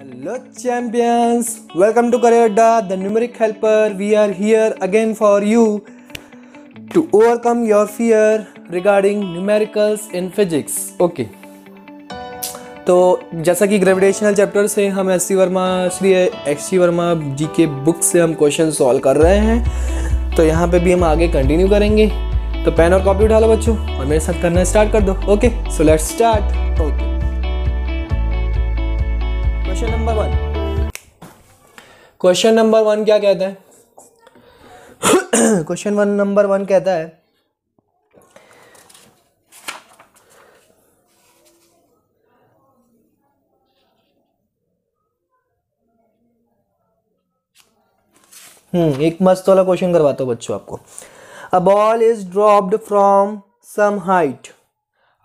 Hello champions, welcome to Career Da, the numeric helper. We are here again for you to overcome your fear regarding numericals in physics. Okay. तो जैसा कि gravitational chapter से हम S C Verma Shri S C Verma ji के book से हम question solve कर रहे हैं तो यहाँ पे भी हम आगे कंटिन्यू करेंगे तो पेन और कॉपी उठा लो बच्चों और मेरे साथ करना स्टार्ट कर दो okay so let's start okay question number one question number one क्या कहता है क्वेश्चन वन नंबर वन कहता है हम्म एक मस्त वाला क्वेश्चन करवाता हूँ बच्चों आपको a ball is dropped from some height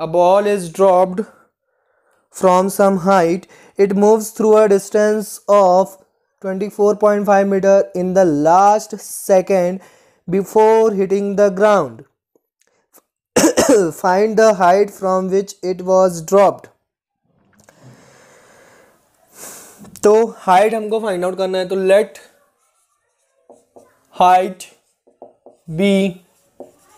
a ball is dropped from some height it moves through a distance of 24.5 meter in the last second before hitting the ground find the height from which it was dropped तो height हमको find out करना है तो let height be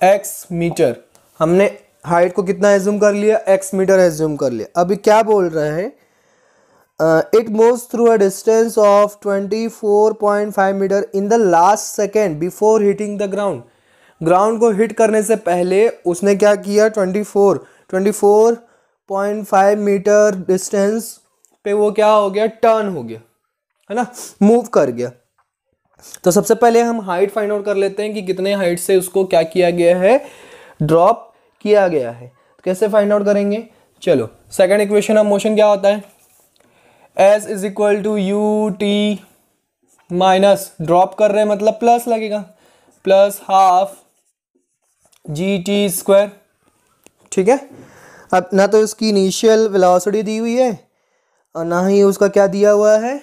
X metre हमने height को कितना assume कर लिया एक्स मीटर एज्यूम कर लिया अभी क्या बोल रहे हैं it moves through a distance of 24.5 metre in the last second before hitting the ground ground को हिट करने से पहले उसने क्या किया 24 24.5 मीटर डिस्टेंस पे वो क्या हो गया टर्न हो गया है ना मूव कर गया तो सबसे पहले हम हाइट फाइंड आउट कर लेते हैं कि कितने हाइट से उसको क्या किया गया है ड्रॉप किया गया है तो कैसे फाइंड आउट करेंगे चलो सेकेंड इक्वेशन ऑफ मोशन क्या होता है S is equal to U T minus drop कर रहे हैं मतलब प्लस लगेगा plus half G T square ठीक है अब ना तो उसकी इनिशियल वेलोसिटी दी हुई है और ना ही उसका क्या दिया हुआ है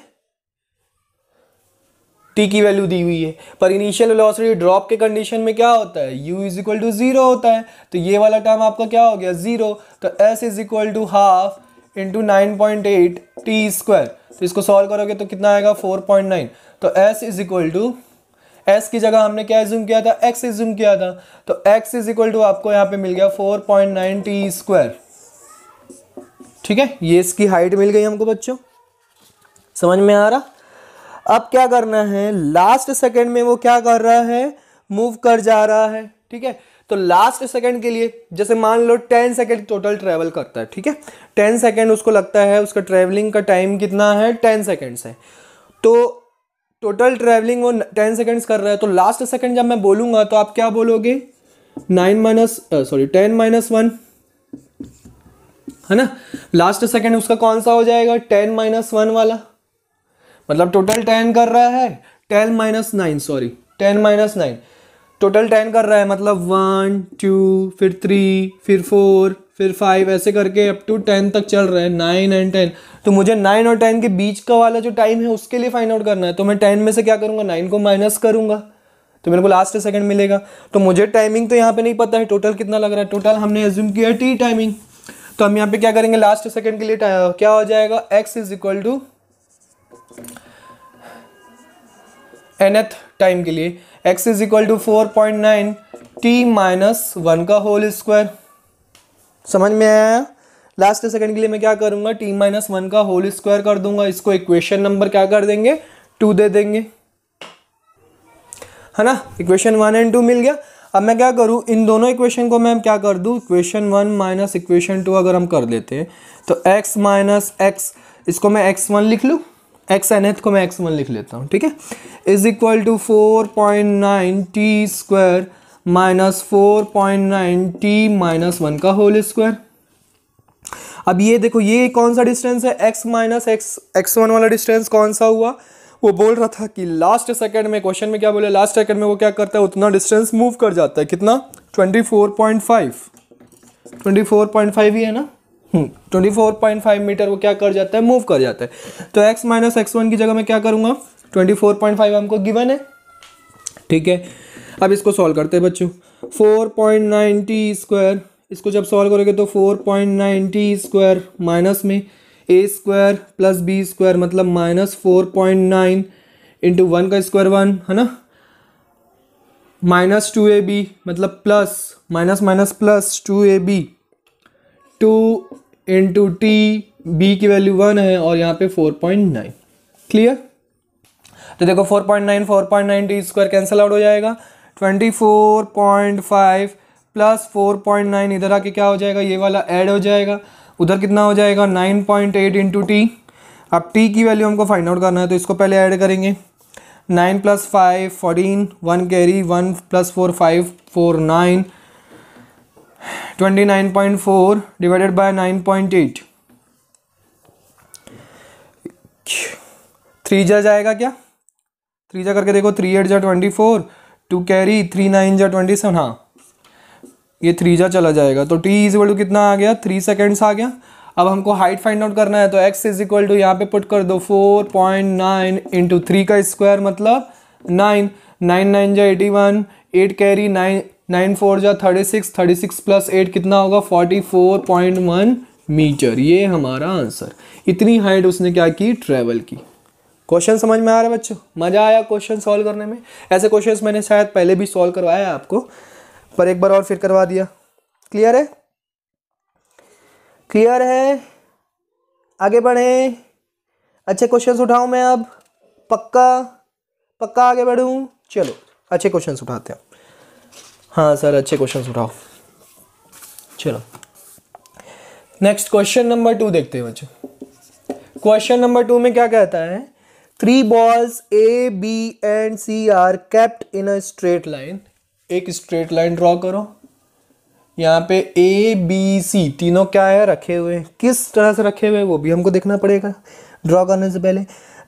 टी की वैल्यू दी हुई है पर इनिशियल वेलोसिटी ड्रॉप के कंडीशन में क्या होता है U is equal to zero होता है तो ये वाला टर्म आपका क्या हो गया ज़ीरो तो S is equal to half into nine point eight T square तो इसको सॉल्व करोगे तो कितना आएगा फोर पॉइंट नाइन तो S is equal to S की जगह हमने क्या जूम किया था एक्स जूम किया था तो एक्स इज इक्वल टू आपको यहाँ पे मिल गया four point nine T square ठीक है ये इसकी हाइट मिल गई हमको बच्चों समझ में आ रहा अब क्या करना है लास्ट सेकेंड में वो क्या कर रहा है मूव कर जा रहा है ठीक है तो लास्ट सेकेंड के लिए जैसे मान लो टेन सेकेंड टोटल ट्रेवल करता है ठीक है टेन सेकेंड उसको लगता है उसका ट्रेवलिंग का टाइम कितना है टेन सेकेंड है तो टोटल ट्रेवलिंग वो टेन सेकेंड कर रहा है तो लास्ट सेकेंड जब मैं बोलूंगा तो आप क्या बोलोगे nine minus sorry ten minus one है ना लास्ट सेकेंड उसका कौन सा हो जाएगा टेन माइनस वन वाला मतलब टोटल टेन कर रहा है ten minus nine sorry ten minus nine total ten कर रहा है मतलब वन टू फिर थ्री फिर फोर फिर फाइव ऐसे करके अप टू टेन तक चल रहा है नाइन एंड टेन तो मुझे नाइन और टेन के बीच का वाला जो टाइम है उसके लिए फाइंड आउट करना है तो मैं टेन में से क्या करूँगा नाइन को माइनस करूँगा तो मेरे को लास्ट सेकंड मिलेगा तो मुझे टाइमिंग तो यहाँ पे नहीं पता है टोटल कितना लग रहा है टोटल हमने एज्यूम किया टी टाइमिंग तो हम यहाँ पे क्या करेंगे लास्ट सेकंड के लिए क्या हो जाएगा X is equal to nth time के लिए x is equal to four point nine T minus one का होल स्क्वायर समझ में आया लास्ट सेकंड के लिए मैं क्या करूंगा टी माइनस वन का होल स्क्वायर कर दूंगा इसको इक्वेशन नंबर क्या कर देंगे टू दे देंगे है ना इक्वेशन वन एंड टू मिल गया अब मैं क्या करूँ इन दोनों इक्वेशन को मैं क्या कर दूं equation one minus equation two अगर हम कर देते हैं तो एक्स माइनस एक्स इसको मैं एक्स वन लिख लूँ एक्स एन एथ को मैं एक्स वन लिख लेता हूँ ठीक है is equal to four point nine T square minus four point nine T minus one का होल स्क्वायर अब ये देखो ये कौन सा डिस्टेंस है X minus X X one वाला डिस्टेंस कौन सा हुआ वो बोल रहा था कि लास्ट सेकंड में क्वेश्चन में क्या बोले लास्ट सेकंड में वो क्या करता है उतना डिस्टेंस मूव कर जाता है कितना twenty four point five twenty four point five ही है ना 24.5 हम्म, मीटर वो क्या कर जाता है मूव कर जाता है तो x माइनस एक्स वन की जगह मैं क्या करूँगा 24.5 हमको गिवन है ठीक है अब इसको सॉल्व करते हैं बच्चों 4.90 स्क्वायर इसको जब सॉल्व करोगे तो 4.90 स्क्वायर माइनस में A square plus B square मतलब minus four point nine into one का स्क्वायर वन है ना माइनस टू ए बी मतलब plus minus minus plus two A B two into T B की value one है और यहाँ पे फोर पॉइंट नाइन क्लियर तो देखो four point nine four point nine T square cancel out हो जाएगा twenty four point five plus four point nine इधर आके क्या हो जाएगा ये वाला ऐड हो जाएगा उधर कितना हो जाएगा nine point eight into T अब टी की वैल्यू हमको फाइंड आउट करना है तो इसको पहले ऐड करेंगे nine plus five fourteen one carry one plus four five four nine twenty nine point four divided by nine point eight three जा जाएगा क्या थ्री जा करके देखो थ्री एट जा twenty four two carry three nine जा twenty seven हाँ ये थ्री जा चला जाएगा तो टी इज इक्वल टू कितना आ गया थ्री सेकेंड्स आ गया अब हमको हाइट फाइंड आउट करना है तो x इज इक्वल टू यहाँ पे पुट कर दो four point nine into three का स्क्वायर मतलब नाइन नाइन नाइन जा eighty one eight carry nine nine four जा thirty six thirty six plus eight कितना होगा forty four point one metre ये हमारा आंसर इतनी हाइट उसने क्या की ट्रैवल की क्वेश्चन समझ में आ रहा है बच्चों मज़ा आया क्वेश्चन सॉल्व करने में ऐसे क्वेश्चन मैंने शायद पहले भी सॉल्व करवाया है आपको पर एक बार और फिर करवा दिया क्लियर है क्लियर है आगे बढ़े अच्छे क्वेश्चंस उठाऊं मैं अब पक्का पक्का आगे बढ़ूं चलो अच्छे क्वेश्चंस उठाते हैं हाँ सर अच्छे क्वेश्चन उठाओ चलो नेक्स्ट क्वेश्चन नंबर टू देखते हैं बच्चों क्वेश्चन नंबर टू में क्या कहता है three balls A B and C are kept in a straight line एक स्ट्रेट लाइन ड्रॉ करो यहाँ पे ए बी सी तीनों क्या है रखे हुए किस तरह से रखे हुए वो भी हमको देखना पड़ेगा ड्रॉ करने से पहले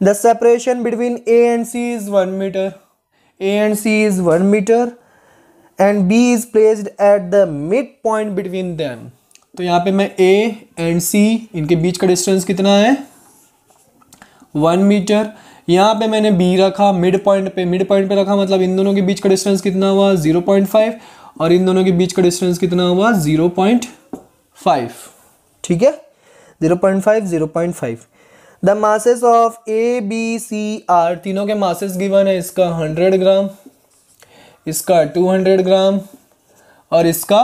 the separation between A and C is one metre A and C is one metre and B is placed at the mid point between them तो यहाँ पे मैं ए एंड सी इनके बीच का डिस्टेंस कितना है वन मीटर यहाँ पे मैंने बी रखा मिड पॉइंट पे मिड पॉइंट पे रखा मतलब इन दोनों के बीच का डिस्टेंस कितना हुआ ज़ीरो पॉइंट फाइव और इन दोनों के बीच का डिस्टेंस कितना हुआ ज़ीरो पॉइंट फाइव ठीक है zero point five zero point five the masses of A B C are तीनों के मासेस गिवन है इसका हंड्रेड ग्राम इसका 200 ग्राम और इसका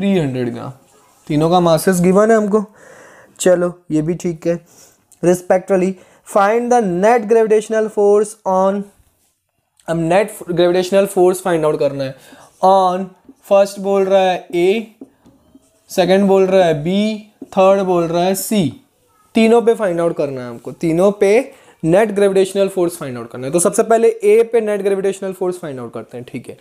300 ग्राम तीनों का मासेस गिवन है हमको चलो ये भी ठीक है respectively find the net gravitational force on अब net gravitational force find out करना है ऑन फर्स्ट बोल रहा है ए सेकंड बोल रहा है बी थर्ड बोल रहा है सी तीनों पे फाइंड आउट करना है हमको तीनों पे net gravitational force find out करना है तो सबसे पहले ए पे net gravitational force find out करते हैं ठीक है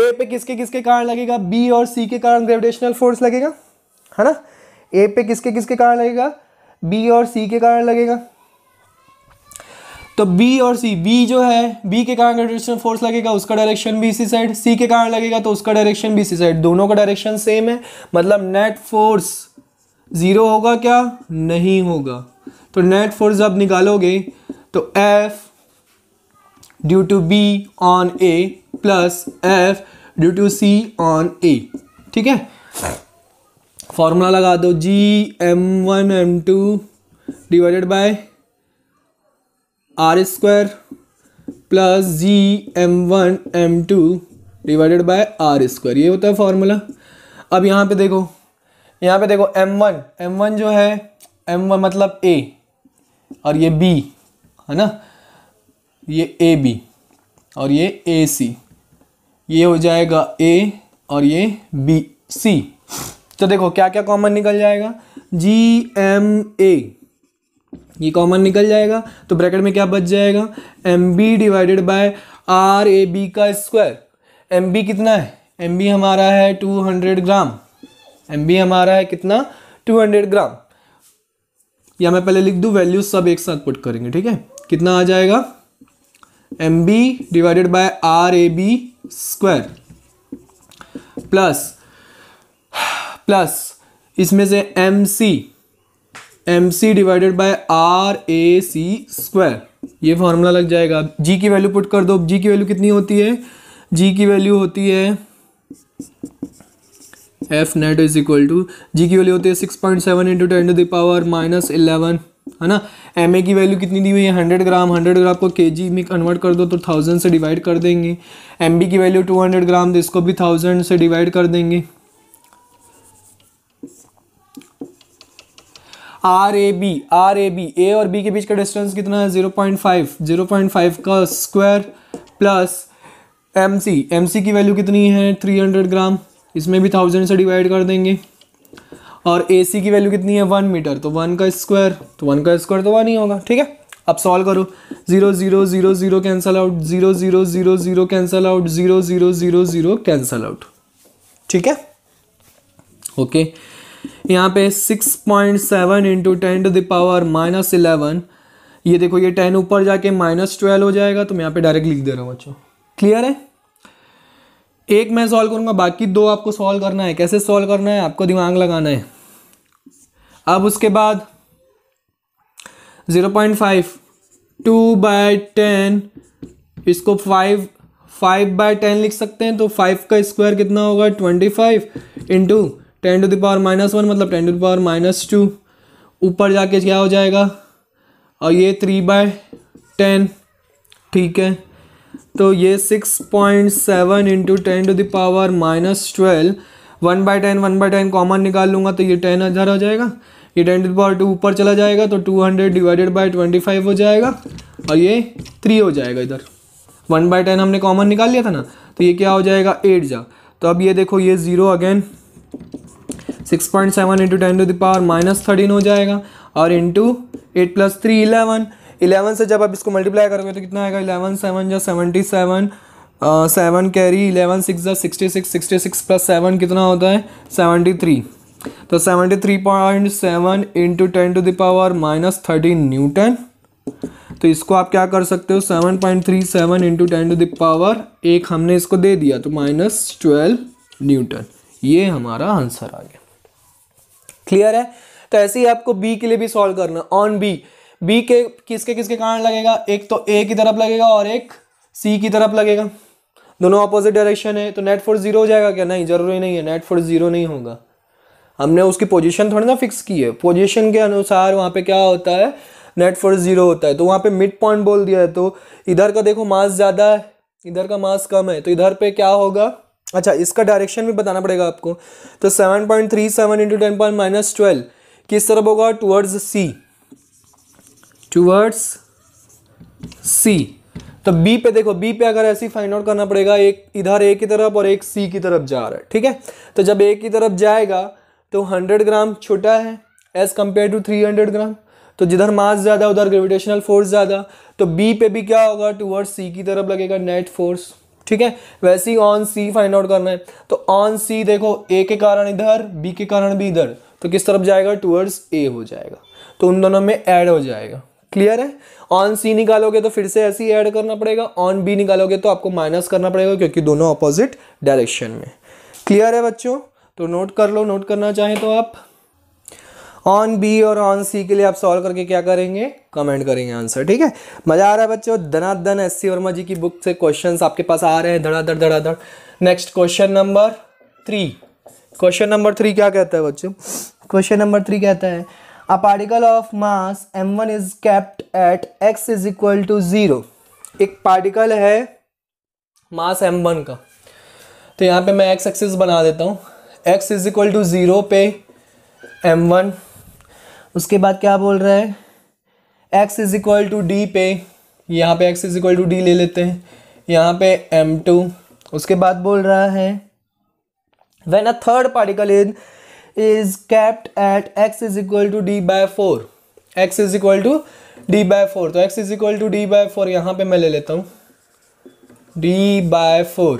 ए पे किसके किसके कारण लगेगा बी और सी के कारण ग्रेविटेशनल फोर्स लगेगा है ना ए पे किसके किसके कारण लगेगा बी और सी के कारण लगेगा तो बी और सी बी जो है बी के कारण ग्रेविटेशनल फोर्स लगेगा उसका डायरेक्शन भी इसी साइड सी के कारण लगेगा तो उसका डायरेक्शन भी इसी साइड दोनों का डायरेक्शन सेम है मतलब नेट फोर्स जीरो होगा क्या नहीं होगा तो नेट फोर्स जब निकालोगे तो F due to B on A plus F due to C on A ठीक है फॉर्मूला लगा दो G M one M two divided by R square plus G M one M two divided by R square ये होता है formula अब यहाँ पे देखो यहाँ पे देखो एम वन एम वन जो है एम वन मतलब ए और ये बी है ना ये ए बी और ये ए सी ये हो जाएगा ए और ये बी सी तो देखो क्या क्या कॉमन निकल जाएगा जी एम ए ये कॉमन निकल जाएगा तो ब्रैकेट में क्या बच जाएगा M B divided by R A B का स्क्वायर एम बी कितना है एम बी हमारा है two hundred gram M B हमारा है कितना टू हंड्रेड ग्राम या मैं पहले लिख दूँ वैल्यूज सब एक साथ पुट करेंगे ठीक है कितना आ जाएगा M B divided by R A B square plus plus इसमें से M C M C divided by R A C square ये फॉर्मूला लग जाएगा जी की वैल्यू पुट कर दो जी की वैल्यू कितनी होती है जी की वैल्यू होती है F net is equal to G की वैल्यू होती है six point seven into ten to the power minus eleven है ना एम ए की वैल्यू कितनी दी हुई है हंड्रेड ग्राम हंड्रेड ग्राम को के जी में कन्वर्ट कर दो तो थाउजेंड से डिवाइड कर देंगे एम बी की वैल्यू टू हंड्रेड ग्राम तो इसको भी थाउजेंड से डिवाइड कर देंगे R A B R A B A और बी के बीच का डिस्टेंस कितना है zero point five zero point five का square plus M C M C की वैल्यू कितनी है थ्री हंड्रेड ग्राम इसमें भी थाउजेंड से डिवाइड कर देंगे और ए सी की वैल्यू कितनी है वन मीटर तो वन का स्क्वायर तो वन का स्क्वायर तो वन ही होगा ठीक है अब सॉल्व करो zero zero zero zero cancel out zero zero zero zero cancel out zero zero zero zero cancel out ठीक है ओके यहाँ पे six point seven into ten to the power minus eleven ये देखो ये टेन ऊपर जाके माइनस ट्वेल्व हो जाएगा तो मैं यहाँ पे डायरेक्ट लिख दे रहा हूँ बच्चों क्लियर है एक मैं सॉल्व करूंगा बाकी दो आपको सॉल्व करना है कैसे सॉल्व करना है आपको दिमाग लगाना है अब उसके बाद zero point five two by ten इसको फाइव फाइव बाय टेन लिख सकते हैं तो फाइव का स्क्वायर कितना होगा twenty five into ten to the power minus one मतलब ten to the power minus two ऊपर जाके क्या हो जाएगा और ये थ्री बाय टेन ठीक है तो ये six point seven into ten to the power minus twelve one by ten one by ten common निकाल लूंगा तो ये टेन हज़ार हो जाएगा ये टेन टू पावर टू ऊपर चला जाएगा तो two hundred divided by twenty five हो जाएगा और ये थ्री हो जाएगा इधर वन बाई टेन हमने कॉमन निकाल लिया था ना तो ये क्या हो जाएगा एट जा तो अब ये देखो ये zero again six point seven into ten to the power minus thirteen हो जाएगा और into eight plus three eleven eleven से जब आप इसको मल्टीप्लाई करोगे तो कितना आएगा इलेवन सेवन या seventy seven seven carry eleven six या sixty six sixty six plus seven कितना होता है सेवेंटी थ्री तो seventy three point seven into ten to the power minus thirteen newton तो इसको आप क्या कर सकते हो seven point three seven into ten to the power एक हमने इसको दे दिया तो माइनस ट्वेल्व न्यूटन ये हमारा आंसर आ गया क्लियर है तो ऐसे ही आपको बी के लिए भी सॉल्व करना ऑन बी बी के किसके किसके कारण लगेगा एक तो ए की तरफ लगेगा और एक सी की तरफ लगेगा दोनों अपोजिट डायरेक्शन है तो नेट फोर्स जीरो हो जाएगा क्या नहीं जरूरी नहीं है नेट फोर्स जीरो नहीं होगा हमने उसकी पोजीशन थोड़ी ना फिक्स की है पोजीशन के अनुसार वहाँ पे क्या होता है नेट फोर्स जीरो होता है तो वहाँ पे मिड पॉइंट बोल दिया है तो इधर का देखो मास ज़्यादा है इधर का मास कम है तो इधर पे क्या होगा अच्छा इसका डायरेक्शन भी बताना पड़ेगा आपको तो seven point three seven into ten point minus twelve किस तरफ होगा टूवर्ड्स सी टूवर्ड्स सी तो बी पे देखो बी पे अगर ऐसी फाइंड आउट करना पड़ेगा एक इधर ए की तरफ और एक सी की तरफ जा रहा है ठीक है तो जब ए की तरफ जाएगा तो हंड्रेड ग्राम छोटा है as compared to three hundred gram तो जिधर मास ज़्यादा उधर ग्रेविटेशनल फोर्स ज़्यादा तो बी पे भी क्या होगा टूवर्ड्स सी की तरफ लगेगा नेट फोर्स ठीक है वैसे ही ऑन सी फाइंड आउट करना है तो ऑन सी देखो ए के कारण इधर बी के कारण भी इधर तो किस तरफ जाएगा टूवर्ड्स ए हो जाएगा तो उन दोनों में ऐड हो जाएगा क्लियर है ऑन सी निकालोगे तो फिर से ऐसे ही ऐड करना पड़ेगा ऑन बी निकालोगे तो आपको माइनस करना पड़ेगा क्योंकि दोनों अपोजिट डायरेक्शन में क्लियर है बच्चों तो नोट कर लो नोट करना चाहें तो आप ऑन बी और ऑन सी के लिए आप सॉल्व करके क्या करेंगे कमेंट करेंगे आंसर ठीक है मज़ा आ रहा है बच्चों धनाधन एस सी वर्मा जी की बुक से क्वेश्चंस आपके पास आ रहे हैं धड़ाधड़ धड़ाधड़ next question number three question number three क्या कहता है बच्चों क्वेश्चन नंबर थ्री कहता है particle of mass mass m1 is kept at x is equal to zero एक पार्टिकल है मास m1 का तो यहाँ पे मैं x एक्सिस बना देता हूँ x is equal to zero पे m1 उसके बाद क्या बोल रहा है x is equal to D पे यहाँ पे x is equal to D ले लेते हैं यहाँ पे m2 उसके बाद बोल रहा है when a third particle in is kept at x is equal to d by 4 x is equal to d by 4 तो x is equal to d by 4 यहाँ पे मैं ले लेता हूँ d by 4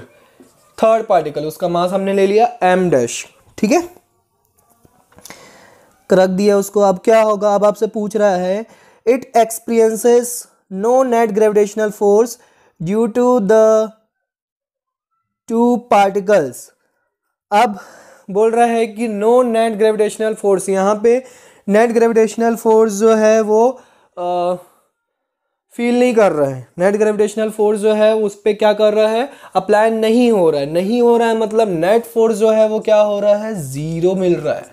थर्ड पार्टिकल उसका मास हमने ले लिया m डैश ठीक है रख दिया उसको अब क्या होगा अब आपसे पूछ रहा है it experiences no net gravitational force due to the two particles अब बोल रहा है कि नो नेट ग्रेविटेशनल फोर्स यहाँ पे नेट ग्रेविटेशनल फोर्स जो है वो आ, फील नहीं कर रहा है नेट ग्रेविटेशनल फोर्स जो है उस पर क्या कर रहा है अप्लाई नहीं हो रहा है नहीं हो रहा है मतलब नेट फोर्स जो है वो क्या हो रहा है ज़ीरो मिल रहा है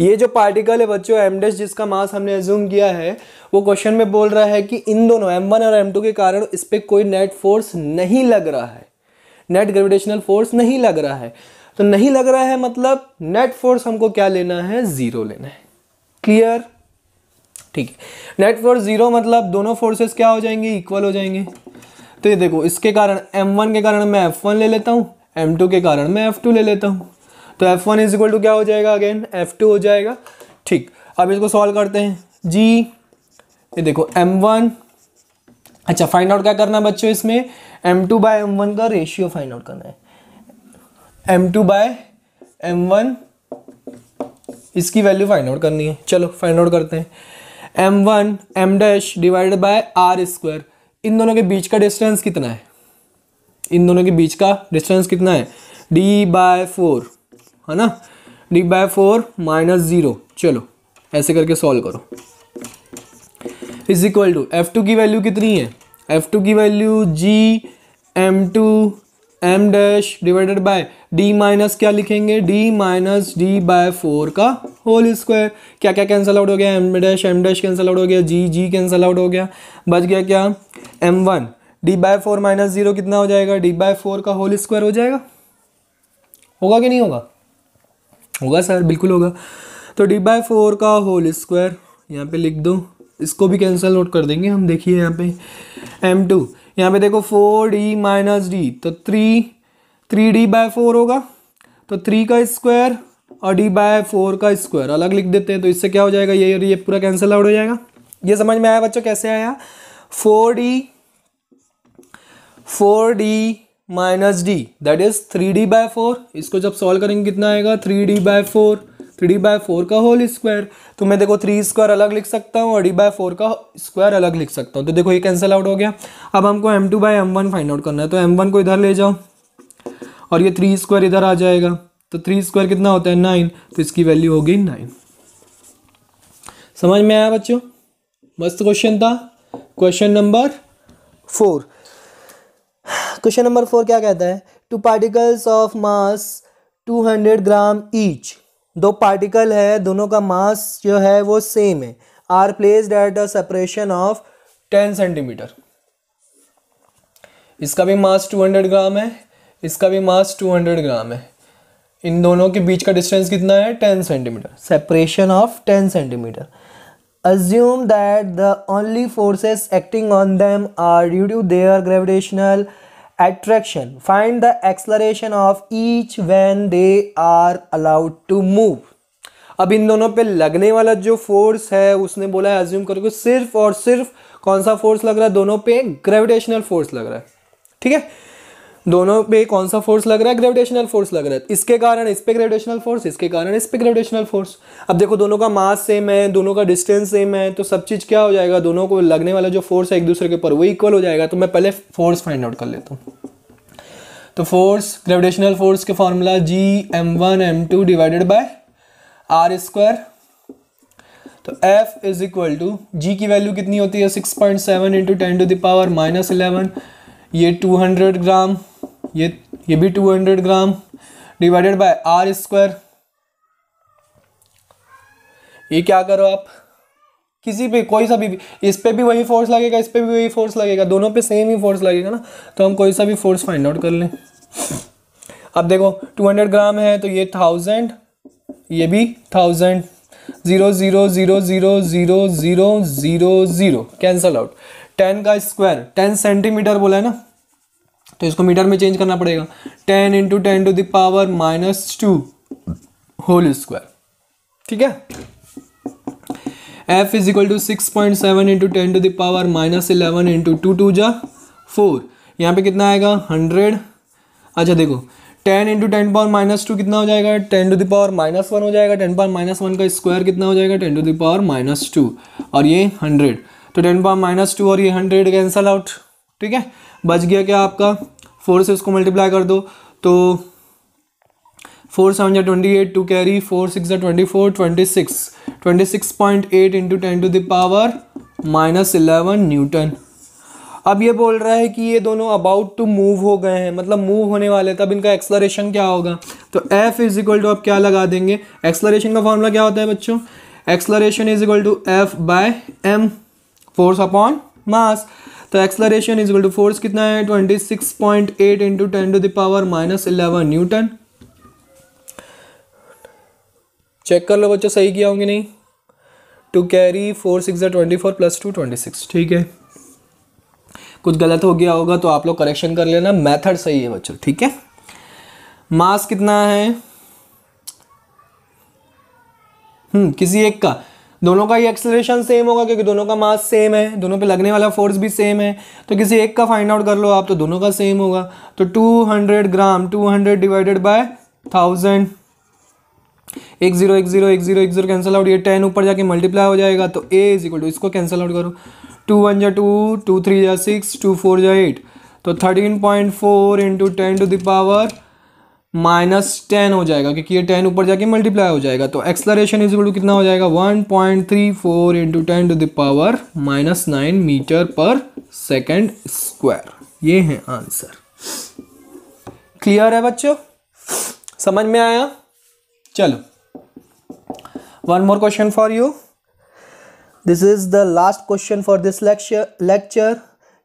ये जो पार्टिकल है बच्चों एम डेस जिसका मास हमने एज्यूम किया है वो क्वेश्चन में बोल रहा है कि इन दोनों एम वन और एम टू के कारण इस पर कोई नेट फोर्स नहीं लग रहा है नेट ग्रेविटेशनल फोर्स नहीं लग रहा है तो नहीं लग रहा है मतलब नेट फोर्स हमको क्या लेना है ज़ीरो लेना है क्लियर ठीक है नेट फोर्स ज़ीरो मतलब दोनों फोर्सेस क्या हो जाएंगे इक्वल हो जाएंगे तो ये देखो इसके कारण वन के कारण मैं एफ ले लेता हूँ टू के कारण मैं एफ ले लेता हूँ तो F one is equal to क्या हो जाएगा अगेन एफ टू हो जाएगा ठीक अब इसको सॉल्व करते हैं जी ये देखो एम वन अच्छा फाइंड आउट क्या करना है बच्चों इसमें M two by M one का रेशियो फाइंड आउट करना है M two by M one इसकी वैल्यू फाइंड आउट करनी है चलो फाइंड आउट करते हैं M one M dash divided by R square इन दोनों के बीच का डिस्टेंस कितना है इन दोनों के बीच का डिस्टेंस कितना है डी बाय फोर है ना D by four minus zero चलो ऐसे करके सॉल्व करो is equal to F two की वैल्यू कितनी है एफ टू की value G M two M dash divided by D minus क्या लिखेंगे D minus D by four का होल स्क्वायर क्या क्या कैंसिल आउट हो गया M dash M dash cancel out हो गया जी जी कैंसिल आउट हो गया बच गया क्या M one D by four minus zero कितना हो जाएगा डी बाय फोर का होल स्क्वायर हो जाएगा होगा कि नहीं होगा होगा सर बिल्कुल होगा तो डी बाय फोर का होल स्क्वायर यहाँ पे लिख दो इसको भी कैंसिल नोट कर देंगे हम देखिए यहाँ पे एम टू यहाँ पे देखो फोर डी माइनस डी तो three three D by four होगा तो थ्री का स्क्वायर और डी बाय फोर का स्क्वायर अलग लिख देते हैं तो इससे क्या हो जाएगा ये और ये पूरा कैंसिल आउट हो जाएगा ये समझ में आया बच्चों कैसे आया four D four D minus D that is three D by four इसको जब सॉल्व करेंगे कितना आएगा three D by four three by four का होल स्क्वायर तो मैं देखो थ्री स्क्वायर अलग लिख सकता हूँ और डी बाय फोर का स्क्वायर अलग लिख सकता हूँ तो देखो ये कैंसिल आउट हो गया अब हमको M two by M one find out करना है तो एम वन को इधर ले जाओ और ये थ्री स्क्वायर इधर आ जाएगा तो थ्री स्क्वायर कितना होता है नाइन तो इसकी वैल्यू हो गई नाइन समझ में आया बच्चों मस्त क्वेश्चन था question number four question number four क्या कहता है two particles of mass 200 gram each दो पार्टिकल है दोनों का मास जो है वो सेम है are placed at a separation of ten centimetre इसका भी मास टू हंड्रेड ग्राम है इसका भी मास टू हंड्रेड ग्राम है इन दोनों के बीच का डिस्टेंस कितना है ten centimetre separation of ten centimetre assume that the only forces acting on them are due to their gravitational attraction find the acceleration of each when they are allowed to move अब इन दोनों पे लगने वाला जो force है उसने बोला है एज्यूम करो सिर्फ और सिर्फ कौन सा फोर्स लग रहा है दोनों पे ग्रेविटेशनल फोर्स लग रहा है ठीक है दोनों पे कौन सा फोर्स लग रहा है ग्रेविटेशनल फोर्स लग रहा है इसके कारण इस पर ग्रेविटेशनल फोर्स इसके कारण इस पर ग्रेविटेशनल फोर्स अब देखो दोनों का मास सेम है दोनों का डिस्टेंस सेम है तो सब चीज़ क्या हो जाएगा दोनों को लगने वाला जो फोर्स है एक दूसरे के ऊपर वो इक्वल हो जाएगा तो मैं पहले फोर्स फाइंड आउट कर लेता हूँ तो फोर्स ग्रेविटेशनल फोर्स के formula G M one M two divided by R square तो F is equal to G की वैल्यू कितनी होती है six point seven into ten to the power minus eleven ये 200 ग्राम ये ये भी two hundred gram divided by R square ये क्या करो आप किसी पे कोई सा भी इस पे भी वही फोर्स लगेगा इस पे भी वही फोर्स लगेगा दोनों पे सेम ही फोर्स लगेगा ना तो हम कोई सा भी फोर्स फाइंड आउट कर लें अब देखो 200 ग्राम है तो ये थाउजेंड ये भी thousand zero zero zero zero zero zero zero zero cancel out ten का स्क्वायर टेन सेंटीमीटर बोला है ना तो इसको मीटर में चेंज करना पड़ेगा ten into ten to the power minus two whole square ठीक है F is equal to six point seven into ten to the power minus eleven into two two जा फोर यहाँ पे कितना आएगा हंड्रेड अच्छा देखो ten into ten power minus two कितना हो जाएगा ten to the power minus one हो जाएगा टेन पावर माइनस वन का स्क्वायर कितना हो जाएगा ten to the power minus to और ये हंड्रेड तो टेन पावर माइनस टू और ये हंड्रेड कैंसल आउट ठीक है बच गया क्या आपका फोर से इसको मल्टीप्लाई कर दो तो फोर सेवन या twenty eight two carry four six या twenty four twenty six twenty six point eight into ten to the power minus eleven newton अब ये बोल रहा है कि ये दोनों अबाउट टू मूव हो गए हैं मतलब मूव होने वाले तब इनका एक्सलरेशन क्या होगा तो एफ इज इक्वल टू आप क्या लगा देंगे एक्सलरेशन का फॉर्मूला क्या होता है बच्चों acceleration is equal to F by M force upon mass तो एक्सलरेशन इज टू फोर्स कितना है twenty six point eight into ten to the power minus eleven newton check कर लो बच्चों सही किया होंगे नहीं two carry four six twenty four plus two twenty six ठीक है कुछ गलत हो गया होगा तो आप लोग करेक्शन कर लेना मेथड सही है बच्चों ठीक है मास कितना है हम्म किसी एक का दोनों का ही एक्सलेशन सेम होगा क्योंकि दोनों का मास सेम है दोनों पे लगने वाला फोर्स भी सेम है तो किसी एक का फाइंड आउट कर लो आप तो दोनों का सेम होगा तो 200 ग्राम 200 डिवाइडेड बाय थाउजेंड एक जीरो एक जीरो एक जीरो एक जीरो कैंसिल आउट ये टेन ऊपर जाके मल्टीप्लाई हो जाएगा तो ए इज इक्वल टू इसको कैंसिल आउट करो टू वन जा टू टू थ्री जा सिक्स टू फोर जा एट तो thirteen point four into ten to the power minus ten हो जाएगा क्योंकि ये टेन ऊपर जाके मल्टीप्लाई हो जाएगा तो एक्सलरेशन इज टू कितना हो जाएगा one point three four into ten to the power minus nine metre per second square ये है आंसर क्लियर है बच्चों समझ में आया चलो one more question for you this is the last question for this lecture lecture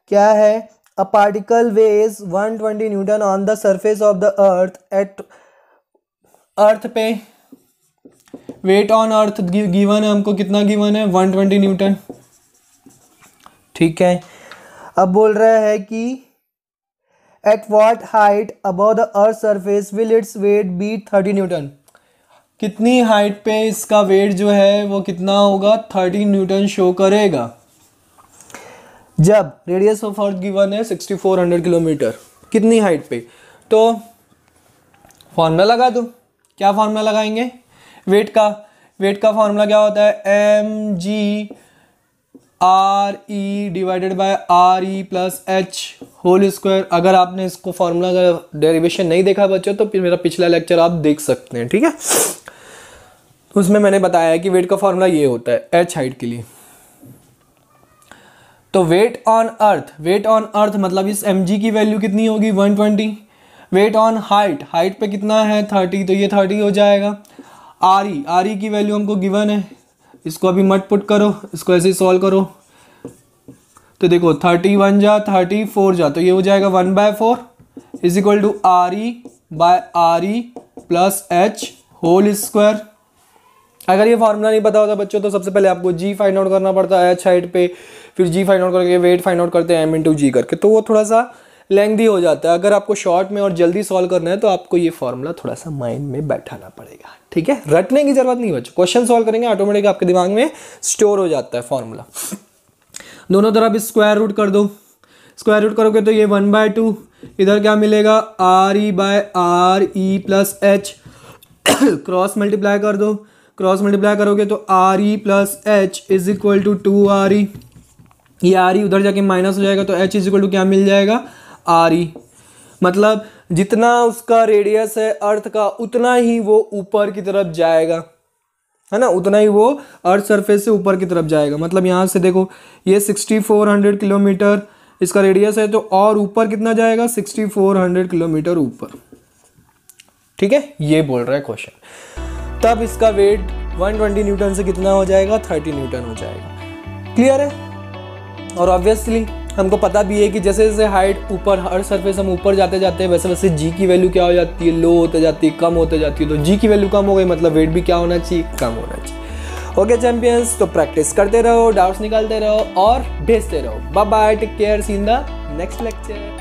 क्या है a particle weighs 120 newton on the surface of the earth at अर्थ पे वेट ऑन अर्थ गिवन है हमको कितना गिवन है 120 न्यूटन ठीक है अब बोल रहा है कि at what height above the earth surface will its weight be thirty newton कितनी हाइट पे इसका वेट जो है वो कितना होगा थर्टी न्यूटन शो करेगा जब रेडियस ऑफ अर्थ गिवन है 6400 किलोमीटर कितनी हाइट पे तो फॉर्मूला लगा दो क्या फॉर्मूला लगाएंगे वेट का वेट का फॉर्मूला क्या होता है M G R E divided by R E plus H whole square अगर आपने इसको फॉर्मूला का डेरिवेशन नहीं देखा बच्चों तो फिर मेरा पिछला लेक्चर आप देख सकते हैं ठीक है उसमें मैंने बताया कि वेट का फॉर्मूला ये होता है एच हाइट के लिए तो weight on earth weight on earth मतलब इस एम की वैल्यू कितनी होगी 120 वेट ऑन हाइट हाइट पे कितना है 30 तो ये 30 हो जाएगा आर ई आर ई की वैल्यू हमको गिवन है इसको अभी मट पुट करो इसको ऐसे सॉल्व करो तो देखो थर्टी वन जा थर्टी फोर जा तो ये हो जाएगा one by four is equal to R E by R E plus H whole square अगर ये फार्मूला नहीं पता होता बच्चों तो सबसे पहले आपको जी फाइंड आउट करना पड़ता है एच हाइट पे फिर जी फाइंड आउट करके वेट फाइंड आउट करते हैं एम इंटू जी करके तो वो थोड़ा सा लेंदी हो जाता है अगर आपको शॉर्ट में और जल्दी सॉल्व करना है तो आपको ये फार्मूला थोड़ा सा माइंड में बैठाना पड़ेगा ठीक है रटने की जरूरत नहीं बच्चों क्वेश्चन सॉल्व करेंगे ऑटोमेटिक आपके दिमाग में स्टोर हो जाता है फॉर्मूला दोनों तरफ स्क्वायर रूट कर दो स्क्वायर रूट करोगे तो ये वन बाय टू इधर क्या मिलेगा R E by R E plus H cross multiply कर दो क्रॉस मल्टीप्लाई करोगे तो R E plus H is equal to two R E ये आर ई e उधर जाके माइनस हो जाएगा तो एच इज इक्वल टू क्या मिल जाएगा आर ई e. मतलब जितना उसका रेडियस है अर्थ का उतना ही वो ऊपर की तरफ जाएगा है ना उतना ही वो अर्थ सरफेस से ऊपर की तरफ जाएगा मतलब यहाँ से देखो ये सिक्सटी फोर हंड्रेड किलोमीटर इसका रेडियस है तो और ऊपर कितना जाएगा सिक्सटी फोर हंड्रेड किलोमीटर ऊपर ठीक है ये बोल रहा है क्वेश्चन तब इसका वेट 120 न्यूटन से कितना हो जाएगा 30 न्यूटन हो जाएगा क्लियर है और ऑब्वियसली हमको पता भी है कि जैसे जैसे हाइट ऊपर हर सरफेस हम ऊपर जाते जाते हैं वैसे वैसे जी की वैल्यू क्या हो जाती है लो होते जाती है कम होते जाती है तो जी की वैल्यू कम हो गई मतलब वेट भी क्या होना चाहिए कम होना चाहिए ओके चैंपियंस तो प्रैक्टिस करते रहो डाउट्स निकालते रहो और भेजते रहो bye bye take care in the next lecture